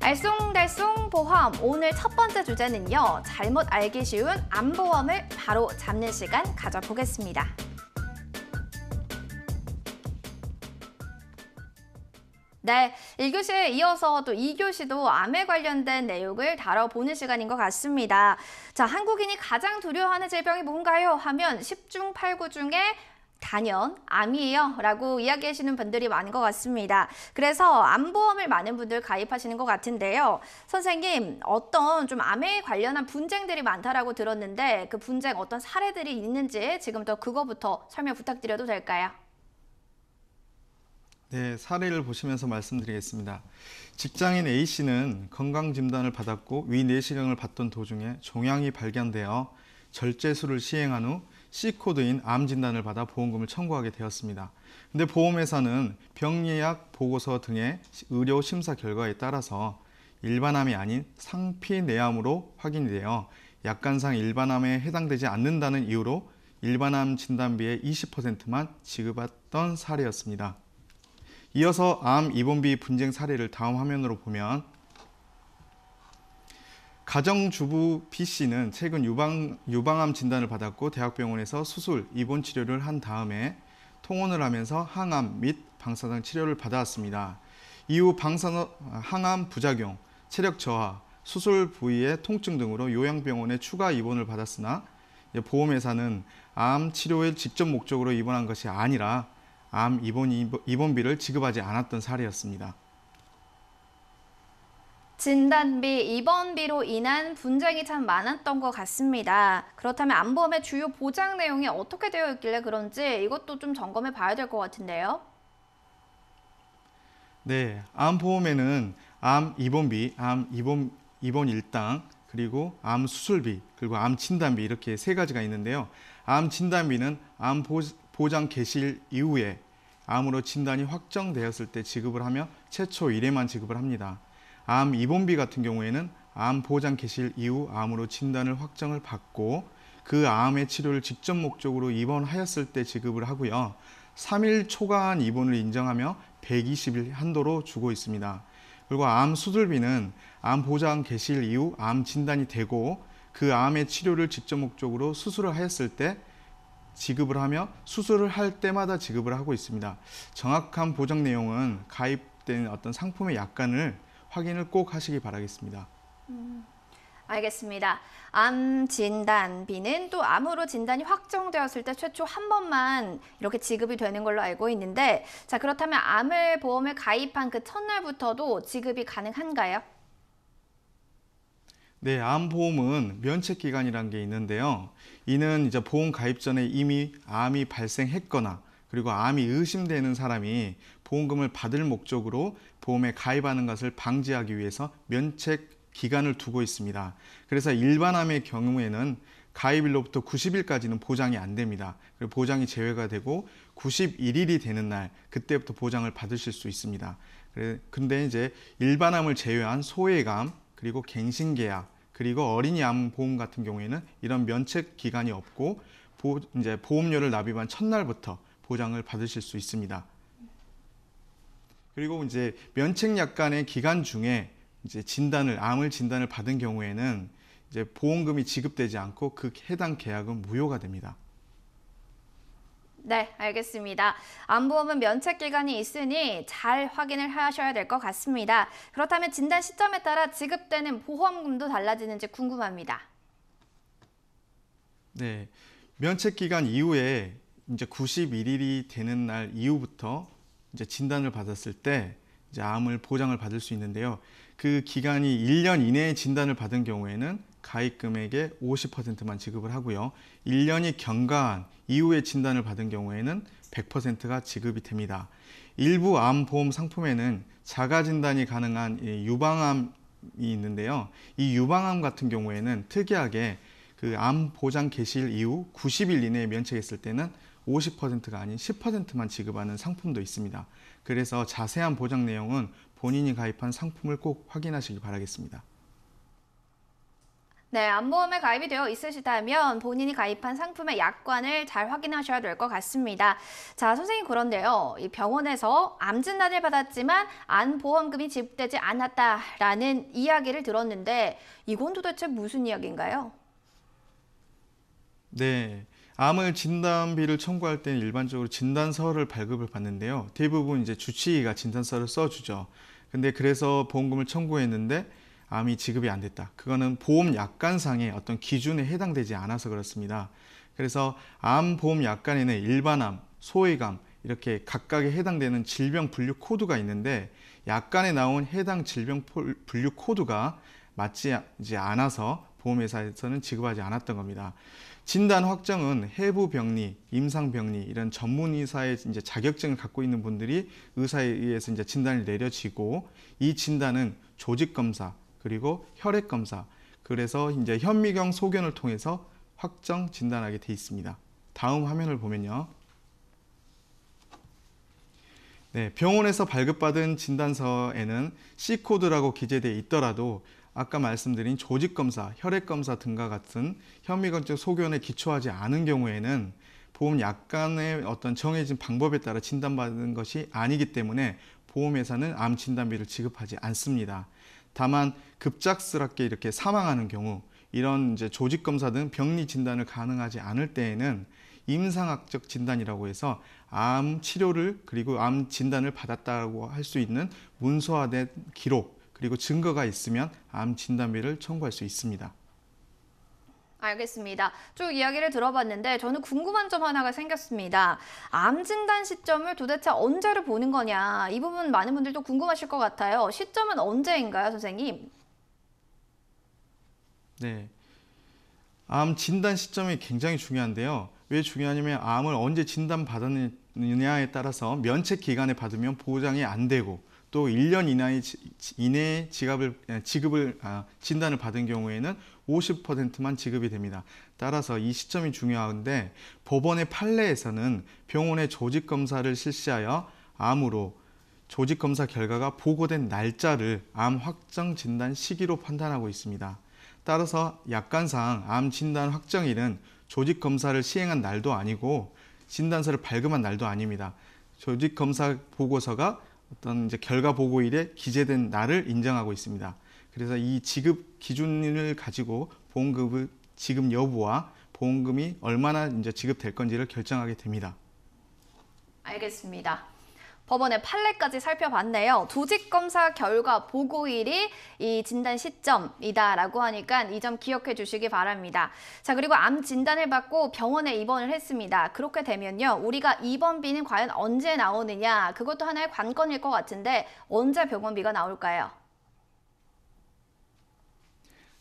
알쏭달쏭 보험 오늘 첫 번째 주제는요. 잘못 알기 쉬운 암보험을 바로 잡는 시간 가져보겠습니다. 네, 1교시에 이어서 또 2교시도 암에 관련된 내용을 다뤄보는 시간인 것 같습니다. 자, 한국인이 가장 두려워하는 질병이 뭔가요? 하면 10중 8구 중에 단연 암이에요 라고 이야기하시는 분들이 많은 것 같습니다. 그래서 암보험을 많은 분들 가입하시는 것 같은데요. 선생님 어떤 좀 암에 관련한 분쟁들이 많다라고 들었는데 그 분쟁 어떤 사례들이 있는지 지금부터 그거부터 설명 부탁드려도 될까요? 네, 사례를 보시면서 말씀드리겠습니다. 직장인 A씨는 건강진단을 받았고 위내시경을 받던 도중에 종양이 발견되어 절제술을 시행한 후 C코드인 암 진단을 받아 보험금을 청구하게 되었습니다. 근데 보험회사는 병리학 보고서 등의 의료 심사 결과에 따라서 일반암이 아닌 상피내암으로 확인 되어 약관상 일반암에 해당되지 않는다는 이유로 일반암 진단비의 20%만 지급했던 사례였습니다. 이어서 암 입원비 분쟁 사례를 다음 화면으로 보면 가정주부 B씨는 최근 유방, 유방암 진단을 받았고 대학병원에서 수술, 입원 치료를 한 다음에 통원을 하면서 항암 및 방사선 치료를 받아왔습니다. 이후 방사선 항암 부작용, 체력 저하, 수술 부위의 통증 등으로 요양병원에 추가 입원을 받았으나 보험회사는 암 치료의 직접 목적으로 입원한 것이 아니라 암 입원, 입원비를 지급하지 않았던 사례였습니다. 진단비, 입원비로 인한 분쟁이 참 많았던 것 같습니다. 그렇다면 안보험의 주요 보장 내용이 어떻게 되어 있길래 그런지 이것도 좀 점검해 봐야 될 것 같은데요. 네, 암보험에는 암 입원비, 암 입원, 입원 일당, 그리고 암 수술비, 그리고 암 진단비 이렇게 세 가지가 있는데요. 암 진단비는 암 보장 개시일 이후에 암으로 진단이 확정되었을 때 지급을 하며 최초 1회만 지급을 합니다. 암 입원비 같은 경우에는 암 보장 개실 이후 암으로 진단을 확정을 받고 그 암의 치료를 직접 목적으로 입원하였을 때 지급을 하고요. 3일 초과한 입원을 인정하며 120일 한도로 주고 있습니다. 그리고 암 수술비는 암 보장 개실 이후 암 진단이 되고 그 암의 치료를 직접 목적으로 수술을 하였을 때 지급을 하며 수술을 할 때마다 지급을 하고 있습니다. 정확한 보장 내용은 가입된 어떤 상품의 약관을 확인을 꼭 하시기 바라겠습니다. 음, 알겠습니다. 암 진단비는 또 암으로 진단이 확정되었을 때 최초 한 번만 이렇게 지급이 되는 걸로 알고 있는데 자 그렇다면 암을 보험에 가입한 그 첫날부터도 지급이 가능한가요? 네, 암보험은 면책기간이라는 게 있는데요. 이는 이제 보험 가입 전에 이미 암이 발생했거나 그리고 암이 의심되는 사람이 보험금을 받을 목적으로 보험에 가입하는 것을 방지하기 위해서 면책 기간을 두고 있습니다. 그래서 일반암의 경우에는 가입일로부터 90일까지는 보장이 안 됩니다. 그리고 보장이 제외가 되고 91일이 되는 날 그때부터 보장을 받으실 수 있습니다. 근데 이제 일반암을 제외한 소외감 그리고 갱신계약 그리고 어린이암 보험 같은 경우에는 이런 면책 기간이 없고 보, 이제 보험료를 납입한 첫날부터 보장을 받으실 수 있습니다. 그리고 이제 면책 약관의 기간 중에 이제 진단을 암을 진단을 받은 경우에는 이제 보험금이 지급되지 않고 그 해당 계약은 무효가 됩니다. 네, 알겠습니다. 암보험은 면책 기간이 있으니 잘 확인을 하셔야 될 것 같습니다. 그렇다면 진단 시점에 따라 지급되는 보험금도 달라지는지 궁금합니다. 네, 면책 기간 이후에 이제 91일이 되는 날 이후부터 이제 진단을 받았을 때 이제 암을 보장을 받을 수 있는데요. 그 기간이 1년 이내에 진단을 받은 경우에는 가입금액의 50%만 지급을 하고요. 1년이 경과한 이후에 진단을 받은 경우에는 100%가 지급이 됩니다. 일부 암 보험 상품에는 자가 진단이 가능한 유방암이 있는데요. 이 유방암 같은 경우에는 특이하게 그 암 보장 개시일 이후 90일 이내에 면책했을 때는 50%가 아닌 10%만 지급하는 상품도 있습니다. 그래서 자세한 보장 내용은 본인이 가입한 상품을 꼭 확인하시기 바라겠습니다. 네, 안보험에 가입이 되어 있으시다면 본인이 가입한 상품의 약관을 잘 확인하셔야 될 것 같습니다. 자, 선생님 그런데요. 이 병원에서 암 진단을 받았지만 안 보험금이 지급되지 않았다라는 이야기를 들었는데 이건 도대체 무슨 이야기인가요? 네, 암을 진단비를 청구할 때는 일반적으로 진단서를 발급을 받는데요. 대부분 이제 주치의가 진단서를 써주죠. 근데 그래서 보험금을 청구했는데 암이 지급이 안 됐다. 그거는 보험 약관상의 어떤 기준에 해당되지 않아서 그렇습니다. 그래서 암 보험 약관에는 일반암, 소외감 이렇게 각각에 해당되는 질병 분류 코드가 있는데 약관에 나온 해당 질병 분류 코드가 맞지 않아서 보험회사에서는 지급하지 않았던 겁니다. 진단 확정은 해부 병리, 임상 병리 이런 전문 의사의 이제 자격증을 갖고 있는 분들이 의사에 의해서 이제 진단을 내려지고 이 진단은 조직 검사 그리고 혈액 검사 그래서 이제 현미경 소견을 통해서 확정 진단하게 돼 있습니다. 다음 화면을 보면요. 네, 병원에서 발급받은 진단서에는 C코드라고 기재되 있더라도 아까 말씀드린 조직검사, 혈액검사 등과 같은 현미건증 소견에 기초하지 않은 경우에는 보험 약관의 어떤 정해진 방법에 따라 진단받는 것이 아니기 때문에 보험회사는 암 진단비를 지급하지 않습니다. 다만 급작스럽게 이렇게 사망하는 경우 이런 이제 조직 검사 등 병리 진단을 가능하지 않을 때에는 임상학적 진단이라고 해서 암 치료를 그리고 암 진단을 받았다고 할 수 있는 문서화된 기록 그리고 증거가 있으면 암 진단비를 청구할 수 있습니다. 알겠습니다. 쭉 이야기를 들어봤는데 저는 궁금한 점 하나가 생겼습니다. 암 진단 시점을 도대체 언제를 보는 거냐 이 부분 많은 분들도 궁금하실 것 같아요. 시점은 언제인가요, 선생님? 네. 암 진단 시점이 굉장히 중요한데요. 왜 중요하냐면 암을 언제 진단 받았느냐에 따라서 면책 기간에 받으면 보장이 안 되고 또 1년 이내에, 이내 지갑을, 예, 지급을, 아, 진단을 받은 경우에는 50%만 지급이 됩니다. 따라서 이 시점이 중요한데 법원의 판례에서는 병원의 조직검사를 실시하여 암으로 조직검사 결과가 보고된 날짜를 암 확정 진단 시기로 판단하고 있습니다. 따라서 약관상 암 진단 확정일은 조직검사를 시행한 날도 아니고 진단서를 발급한 날도 아닙니다. 조직검사 보고서가 어떤 이제 결과 보고일에 기재된 날을 인정하고 있습니다. 그래서 이 지급 기준을 가지고 보험금을 지급 여부와 보험금이 얼마나 이제 지급될 건지를 결정하게 됩니다. 알겠습니다. 법원의 판례까지 살펴봤네요. 조직 검사 결과 보고일이 이 진단 시점이다라고 하니까 이 점 기억해 주시기 바랍니다. 자 그리고 암 진단을 받고 병원에 입원을 했습니다. 그렇게 되면요. 우리가 입원비는 과연 언제 나오느냐 그것도 하나의 관건일 것 같은데 언제 병원비가 나올까요?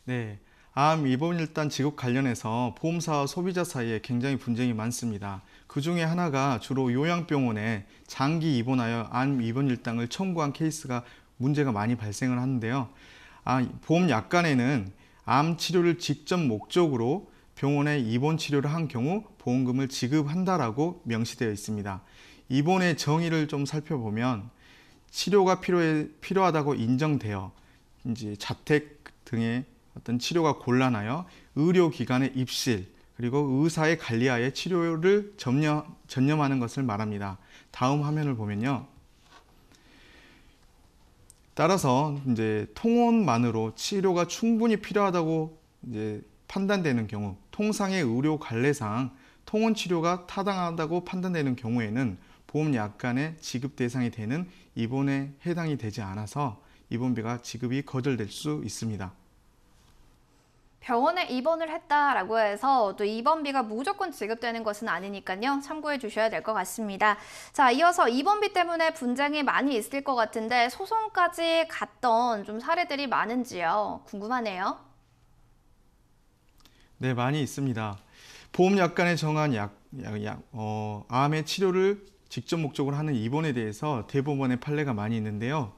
네. 암 입원 일단 지급 관련해서 보험사와 소비자 사이에 굉장히 분쟁이 많습니다. 그 중에 하나가 주로 요양병원에 장기 입원하여 암 입원 일당을 청구한 케이스가 문제가 많이 발생을 하는데요. 아, 보험 약관에는 암 치료를 직접 목적으로 병원에 입원 치료를 한 경우 보험금을 지급한다라고 명시되어 있습니다. 입원의 정의를 좀 살펴보면 치료가 필요해, 필요하다고 인정되어 이제 자택 등의 어떤 치료가 곤란하여 의료기관의 입실 그리고 의사의 관리하에 치료를 점념 전념하는 것을 말합니다. 다음 화면을 보면요. 따라서 이제 통원만으로 치료가 충분히 필요하다고 이제 판단되는 경우, 통상의 의료 관례상 통원 치료가 타당하다고 판단되는 경우에는 보험 약관의 지급 대상이 되는 입원에 해당이 되지 않아서 입원비가 지급이 거절될 수 있습니다. 병원에 입원을 했다라고 해서 또 입원비가 무조건 지급되는 것은 아니니까요. 참고해 주셔야 될 것 같습니다. 자, 이어서 입원비 때문에 분쟁이 많이 있을 것 같은데 소송까지 갔던 좀 사례들이 많은지요? 궁금하네요. 네, 많이 있습니다. 보험약관에 정한 약, 약, 약 어, 암의 치료를 직접 목적으로 하는 입원에 대해서 대법원의 판례가 많이 있는데요.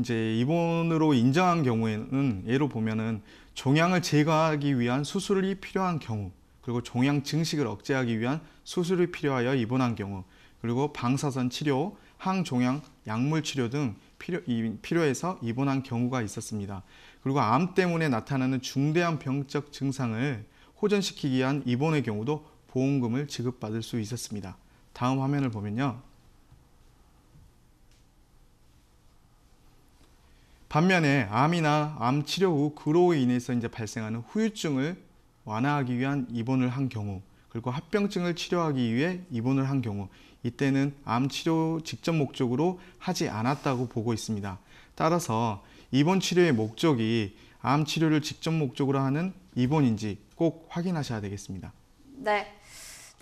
이제 입원으로 인정한 경우에는 예로 보면은 종양을 제거하기 위한 수술이 필요한 경우 그리고 종양 증식을 억제하기 위한 수술이 필요하여 입원한 경우 그리고 방사선 치료, 항종양 약물 치료 등 필요, 필요해서 입원한 경우가 있었습니다. 그리고 암 때문에 나타나는 중대한 병적 증상을 호전시키기 위한 입원의 경우도 보험금을 지급받을 수 있었습니다. 다음 화면을 보면요. 반면에 암이나 암 치료 후 그로 인해서 이제 발생하는 후유증을 완화하기 위한 입원을 한 경우 그리고 합병증을 치료하기 위해 입원을 한 경우 이때는 암 치료 직접 목적으로 하지 않았다고 보고 있습니다. 따라서 입원 치료의 목적이 암 치료를 직접 목적으로 하는 입원인지 꼭 확인하셔야 되겠습니다. 네.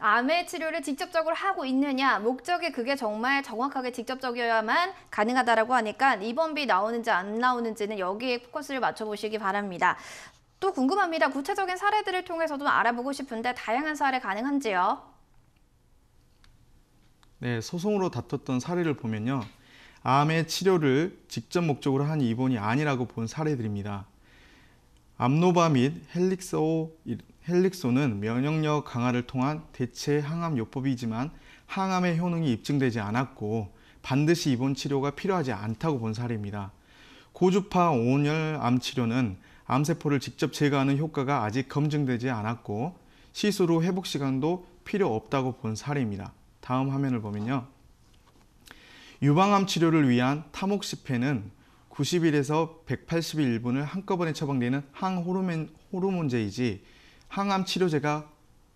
암의 치료를 직접적으로 하고 있느냐 목적이 그게 정말 정확하게 직접적이어야만 가능하다라고 하니까 입원비 나오는지 안 나오는지는 여기에 포커스를 맞춰보시기 바랍니다. 또 궁금합니다. 구체적인 사례들을 통해서도 알아보고 싶은데 다양한 사례 가능한지요? 네, 소송으로 다퉜던 사례를 보면요. 암의 치료를 직접 목적으로 한 입원이 아니라고 본 사례들입니다. 암노바 및 헬릭스오 헬릭소는 면역력 강화를 통한 대체 항암 요법이지만 항암의 효능이 입증되지 않았고 반드시 입원 치료가 필요하지 않다고 본 사례입니다. 고주파 온열 암 치료는 암세포를 직접 제거하는 효과가 아직 검증되지 않았고 시술후 회복 시간도 필요 없다고 본 사례입니다. 다음 화면을 보면요. 유방암 치료를 위한 타목시페는 90일에서 181분을 한꺼번에 처방되는 항호르몬제이지 항암 치료제가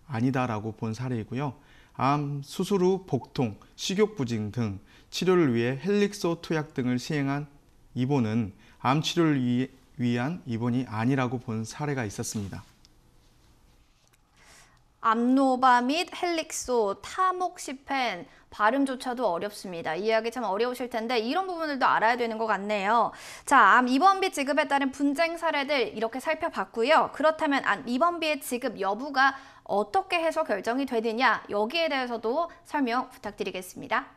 아니다라고 본 사례이고요. 암, 수술 후 복통, 식욕부진 등 치료를 위해 헬릭소 투약 등을 시행한 입원은 암 치료를 위한 입원이 아니라고 본 사례가 있었습니다. 암노바 및 헬릭소, 타목시펜, 발음조차도 어렵습니다. 이해하기 참 어려우실 텐데 이런 부분들도 알아야 되는 것 같네요. 자, 암 입원비 지급에 따른 분쟁 사례들 이렇게 살펴봤고요. 그렇다면 암 입원비의 지급 여부가 어떻게 해서 결정이 되느냐 여기에 대해서도 설명 부탁드리겠습니다.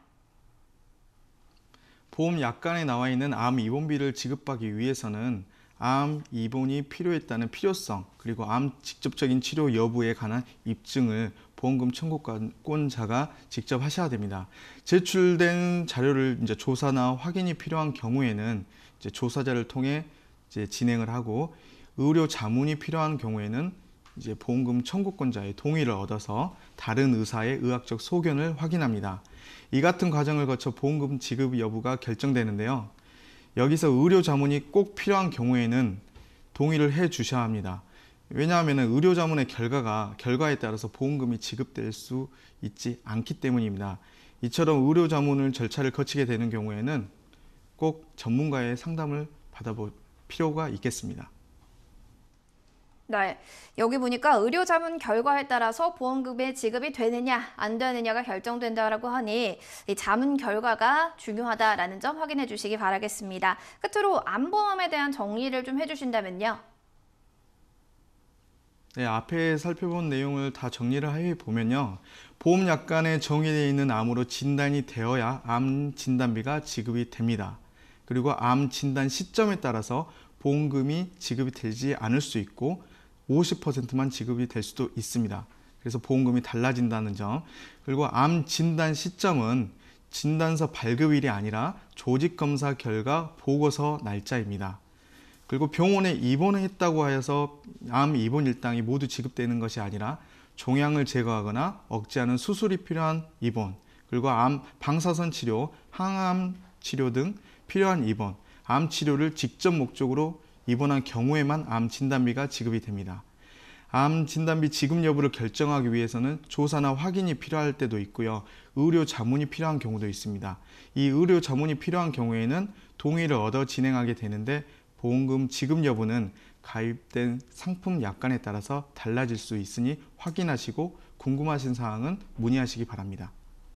보험 약관에 나와 있는 암 입원비를 지급하기 위해서는 암 입원이 필요했다는 필요성 그리고 암 직접적인 치료 여부에 관한 입증을 보험금 청구권자가 직접 하셔야 됩니다. 제출된 자료를 이제 조사나 확인이 필요한 경우에는 이제 조사자를 통해 이제 진행을 하고 의료 자문이 필요한 경우에는 이제 보험금 청구권자의 동의를 얻어서 다른 의사의 의학적 소견을 확인합니다. 이 같은 과정을 거쳐 보험금 지급 여부가 결정되는데요. 여기서 의료 자문이 꼭 필요한 경우에는 동의를 해 주셔야 합니다. 왜냐하면 의료 자문의 결과가 결과에 따라서 보험금이 지급될 수 있지 않기 때문입니다. 이처럼 의료 자문을 절차를 거치게 되는 경우에는 꼭 전문가의 상담을 받아볼 필요가 있겠습니다. 네, 여기 보니까 의료 자문 결과에 따라서 보험금의 지급이 되느냐 안 되느냐가 결정된다라고 하니 이 자문 결과가 중요하다라는 점 확인해 주시기 바라겠습니다. 끝으로 암보험에 대한 정리를 좀 해주신다면요. 네, 앞에 살펴본 내용을 다 정리를 해보면요. 보험약관에 정의되어 있는 암으로 진단이 되어야 암 진단비가 지급이 됩니다. 그리고 암 진단 시점에 따라서 보험금이 지급이 되지 않을 수 있고 50%만 지급이 될 수도 있습니다. 그래서 보험금이 달라진다는 점. 그리고 암 진단 시점은 진단서 발급일이 아니라 조직검사 결과 보고서 날짜입니다. 그리고 병원에 입원을 했다고 하서암 입원 일당이 모두 지급되는 것이 아니라 종양을 제거하거나 억제하는 수술이 필요한 입원, 그리고 암 방사선 치료, 항암 치료 등 필요한 입원, 암 치료를 직접 목적으로 입원한 경우에만 암 진단비가 지급이 됩니다. 암 진단비 지급 여부를 결정하기 위해서는 조사나 확인이 필요할 때도 있고요. 의료 자문이 필요한 경우도 있습니다. 이 의료 자문이 필요한 경우에는 동의를 얻어 진행하게 되는데 보험금 지급 여부는 가입된 상품 약관에 따라서 달라질 수 있으니 확인하시고 궁금하신 사항은 문의하시기 바랍니다.